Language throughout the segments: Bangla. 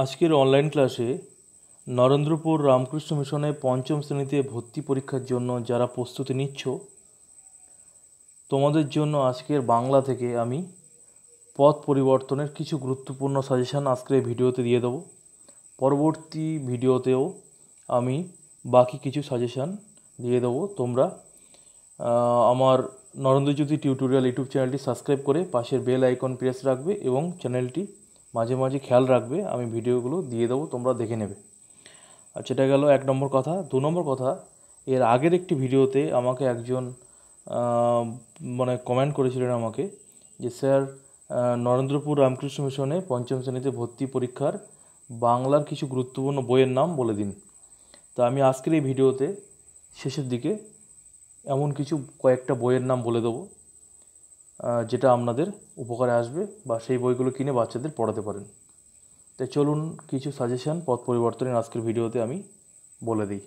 আজকের অনলাইন ক্লাসে নরেন্দ্রপুর রামকৃষ্ণ মিশনে পঞ্চম শ্রেণীতে ভর্তি পরীক্ষার জন্য যারা প্রস্তুতি নিচ্ছ তোমাদের জন্য আজকের বাংলা থেকে আমি পথ পরিবর্তনের কিছু গুরুত্বপূর্ণ সাজেশান আজকের ভিডিওতে দিয়ে দেবো পরবর্তী ভিডিওতেও আমি বাকি কিছু সাজেশান দিয়ে দেবো তোমরা আমার নরেন্দ্রজ্যোতি টিউটোরিয়াল ইউটিউব চ্যানেলটি সাবস্ক্রাইব করে পাশের বেল আইকন প্রেস রাখবে এবং চ্যানেলটি মাঝে মাঝে খেয়াল রাখবে আমি ভিডিওগুলো দিয়ে দেবো তোমরা দেখে নেবে আর সেটা গেল এক নম্বর কথা দু নম্বর কথা এর আগের একটি ভিডিওতে আমাকে একজন মানে কমেন্ট করেছিলেন আমাকে যে স্যার নরেন্দ্রপুর রামকৃষ্ণ মিশনে পঞ্চম শ্রেণীতে ভর্তি পরীক্ষার বাংলার কিছু গুরুত্বপূর্ণ বইয়ের নাম বলে দিন তা আমি আজকের এই ভিডিওতে শেষের দিকে এমন কিছু কয়েকটা বইয়ের নাম বলে দেবো যেটা আপনাদের উপকারে আসবে বা সেই বইগুলো কিনে বাচ্চাদের পড়াতে পারেন তাই চলুন কিছু সাজেশান পথ পরিবর্তনের আজকের ভিডিওতে আমি বলে দিই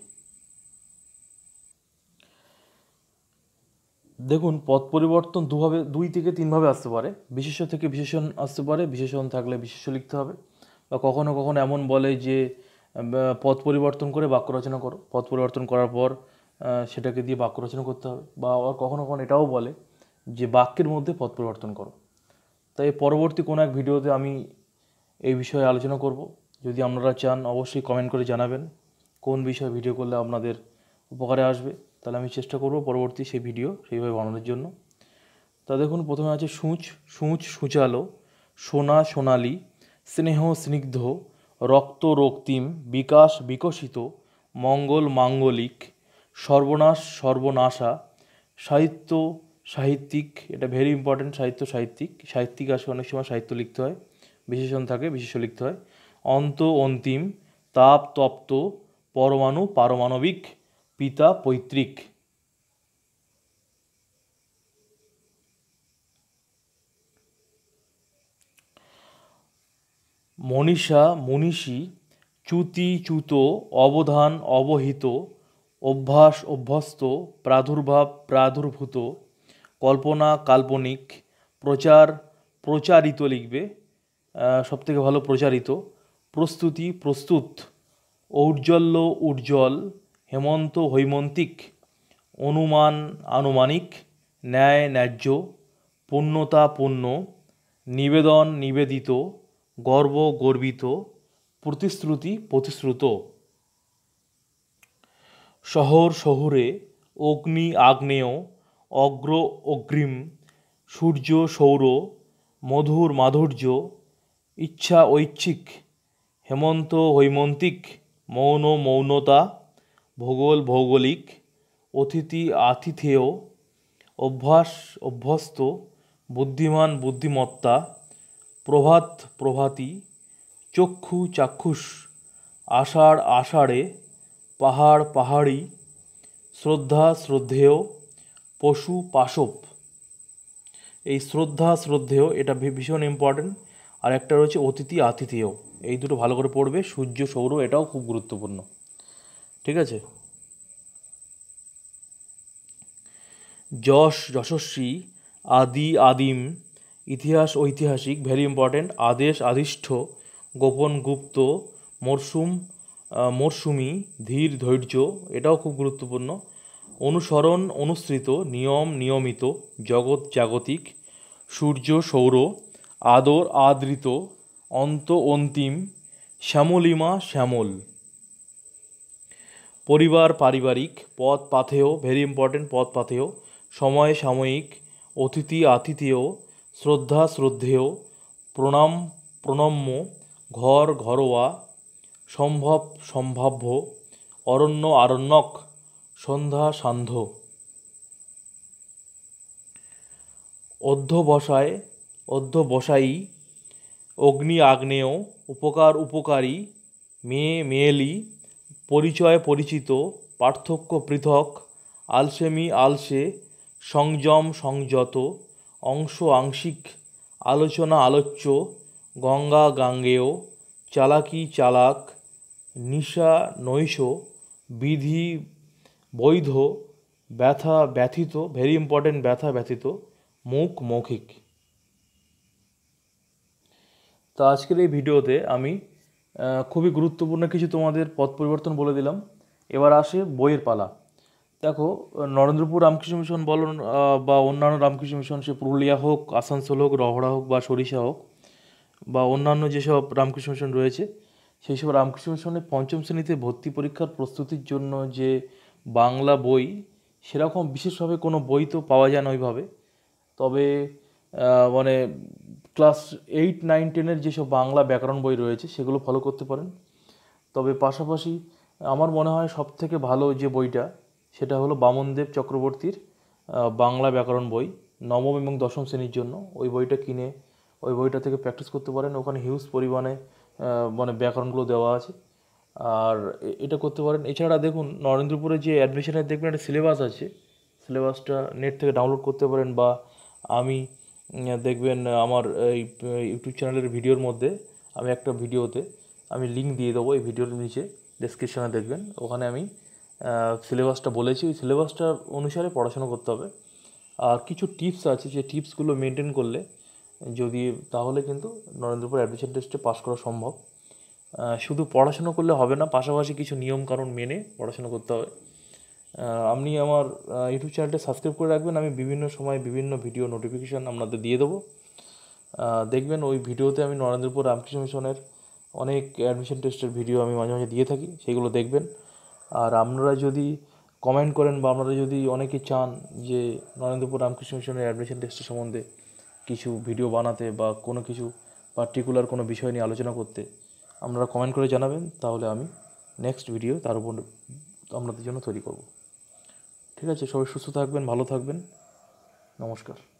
দেখুন পথ পরিবর্তন দুভাবে দুই থেকে তিনভাবে আসতে পারে বিশেষ থেকে বিশেষণ আসতে পারে বিশেষণ থাকলে বিশেষ লিখতে হবে বা কখনো কখনো এমন বলে যে পথ পরিবর্তন করে বাক্য রচনা করো পথ পরিবর্তন করার পর সেটাকে দিয়ে বাক্য রচনা করতে হবে বা আবার কখনো কখনো এটাও বলে যে বাক্যের মধ্যে পথ পরিবর্তন করো তাই পরবর্তী কোনো এক ভিডিওতে আমি এই বিষয়ে আলোচনা করব যদি আপনারা চান অবশ্যই কমেন্ট করে জানাবেন কোন বিষয়ে ভিডিও করলে আপনাদের উপকারে আসবে তাহলে আমি চেষ্টা করব পরবর্তী সেই ভিডিও সেইভাবে বানানোর জন্য তা দেখুন প্রথমে আছে সূঁচ সূঁচ সূচালো সোনা সোনালি স্নেহ স্নিগ্ধ রক্ত রক্তিম বিকাশ বিকশিত মঙ্গল মাঙ্গলিক সর্বনাশ সর্বনাশা সাহিত্য সাহিত্যিক এটা ভেরি ইম্পর্ট্যান্ট সাহিত্য সাহিত্যিক সাহিত্যিক আসে অনেক সময় সাহিত্য লিখতে হয় বিশেষণ থাকে বিশেষ লিখতে হয় অন্ত অন্তিম তাপ তপ্ত পরমাণু পারমাণবিক পিতা পৈতৃক মনীষা মনীষী চ্যুতি চ্যুত অবধান অবহিত অভ্যাস অভ্যস্ত প্রাদুর্ভাব প্রাদুর্ভূত কল্পনা কাল্পনিক প্রচার প্রচারিত লিখবে সবথেকে ভালো প্রচারিত প্রস্তুতি প্রস্তুত ঔজ্জ্বল্য উজ্জ্বল হেমন্ত হৈমন্তিক অনুমান আনুমানিক ন্যায় ন্যায্য পূর্ণতা পূর্ণ নিবেদন নিবেদিত গর্ব গর্বিত প্রতিশ্রুতি প্রতিশ্রুত শহর শহরে অগ্নি আগ্নেয় অগ্র অগ্রিম সূর্য সৌর মধুর মাধুর্য ইচ্ছা ঐচ্ছিক হেমন্ত হৈমন্তিক মৌন মৌনতা ভূগোল ভৌগোলিক অতিথি আতিথেয় অভ্যাস অভ্যস্ত বুদ্ধিমান বুদ্ধিমত্তা প্রভাত প্রভাতি চক্ষু চাক্ষুষ আষাঢ় আষাঢ়ে পাহাড় পাহাড়ি শ্রদ্ধা শ্রদ্ধেয় পশু পাশব এই শ্রদ্ধা শ্রদ্ধেয় এটা ভীষণ ইম্পর্টেন্ট আর একটা রয়েছে অতিথি আতিথেয় এই দুটো ভালো করে পড়বে সূর্য সৌর এটাও খুব গুরুত্বপূর্ণ ঠিক আছে যশ যশস্বী আদি আদিম ইতিহাস ঐতিহাসিক ভেরি ইম্পর্ট্যান্ট আদেশ আদিষ্ঠ গোপন গুপ্ত মরশুম মরশুমি ধীর ধৈর্য এটাও খুব গুরুত্বপূর্ণ অনুসরণ অনুসৃত নিয়ম নিয়মিত জগৎ জাগতিক সূর্য সৌর আদর আদৃত অন্ত অন্তিম শ্যামলিমা শ্যামল পরিবার পারিবারিক পথ পাথেয় ভেরি ইম্পর্টেন্ট পথ পাথেয় সময় সাময়িক অতিথি আতিথেয় শ্রদ্ধা শ্রদ্ধেয় প্রণাম প্রণম্য ঘর ঘরোয়া সম্ভব সম্ভাব্য অরণ্য আরণ্যক সন্ধ্যা সান্ধ্য অধ্যবসায় অধ্যবসায়ী অগ্নি আগ্নেয় উপকার উপকারী মেয়ে মেয়েলি পরিচয় পরিচিত পার্থক্য পৃথক আলসেমি আলসে সংযম সংযত অংশ আংশিক আলোচনা আলোচ্য গঙ্গা গাঙ্গেয় চালাকি চালাক নিশা নৈশ বিধি বৈধ ব্যথা ব্যথিত ভেরি ইম্পর্টেন্ট ব্যথা ব্যথিত মুখ মৌখিক তো আজকের এই ভিডিওতে আমি খুবই গুরুত্বপূর্ণ কিছু তোমাদের পথ পরিবর্তন বলে দিলাম এবার আসে বইয়ের পালা দেখো নরেন্দ্রপুর রামকৃষ্ণ মিশন বল বা অন্যান্য রামকৃষ্ণ মিশন সে পুরুলিয়া হোক আসানসোল হোক রহড়া হোক বা সরিষা হোক বা অন্যান্য যেসব রামকৃষ্ণ মিশন রয়েছে সেই সব রামকৃষ্ণ মিশনের পঞ্চম শ্রেণীতে ভর্তি পরীক্ষার প্রস্তুতির জন্য যে বাংলা বই সেরকম বিশেষভাবে কোনো বই তো পাওয়া যায় না ওইভাবে তবে মানে ক্লাস এইট নাইন টেনের যেসব বাংলা ব্যাকরণ বই রয়েছে সেগুলো ফলো করতে পারেন তবে পাশাপাশি আমার মনে হয় সব থেকে ভালো যে বইটা সেটা হলো বামনদেব চক্রবর্তীর বাংলা ব্যাকরণ বই নবম এবং দশম শ্রেণীর জন্য ওই বইটা কিনে ওই বইটা থেকে প্র্যাকটিস করতে পারেন ওখানে হিউজ পরিমাণে মানে ব্যাকরণগুলো দেওয়া আছে আর এটা করতে পারেন এছাড়া দেখুন নরেন্দ্রপুরে যে অ্যাডমিশনের দেখবেন একটা সিলেবাস আছে সিলেবাসটা নেট থেকে ডাউনলোড করতে পারেন বা আমি দেখবেন আমার এই ইউটিউব চ্যানেলের ভিডিওর মধ্যে আমি একটা ভিডিওতে আমি লিঙ্ক দিয়ে দেবো এই ভিডিওর নিচে ডিসক্রিপশানে দেখবেন ওখানে আমি সিলেবাসটা বলেছি ওই সিলেবাসটা অনুসারে পড়াশোনা করতে হবে আর কিছু টিপস আছে যে টিপসগুলো মেনটেন করলে যদি তাহলে কিন্তু নরেন্দ্রপুর অ্যাডমিশন টেস্টে পাস করা সম্ভব শুধু পড়াশুনো করলে হবে না পাশাপাশি কিছু নিয়মকানুন মেনে পড়াশুনো করতে হবে আপনি আমার ইউটিউব চ্যানেলটা সাবস্ক্রাইব করে রাখবেন আমি বিভিন্ন সময় বিভিন্ন ভিডিও নোটিফিকেশান আপনাদের দিয়ে দেবো দেখবেন ওই ভিডিওতে আমি নরেন্দ্রপুর রামকৃষ্ণ মিশনের অনেক অ্যাডমিশন টেস্টের ভিডিও আমি মাঝে মাঝে দিয়ে থাকি সেগুলো দেখবেন আর আপনারা যদি কমেন্ট করেন বা আপনারা যদি অনেকে চান যে নরেন্দ্রপুর রামকৃষ্ণ মিশনের অ্যাডমিশন টেস্টের সম্বন্ধে কিছু ভিডিও বানাতে বা কোনো কিছু পার্টিকুলার কোনো বিষয় নিয়ে আলোচনা করতে আপনারা কমেন্ট করে জানাবেন তাহলে আমি নেক্সট ভিডিও তার উপর আপনাদের জন্য তৈরি করব ঠিক আছে সবাই সুস্থ থাকবেন ভালো থাকবেন নমস্কার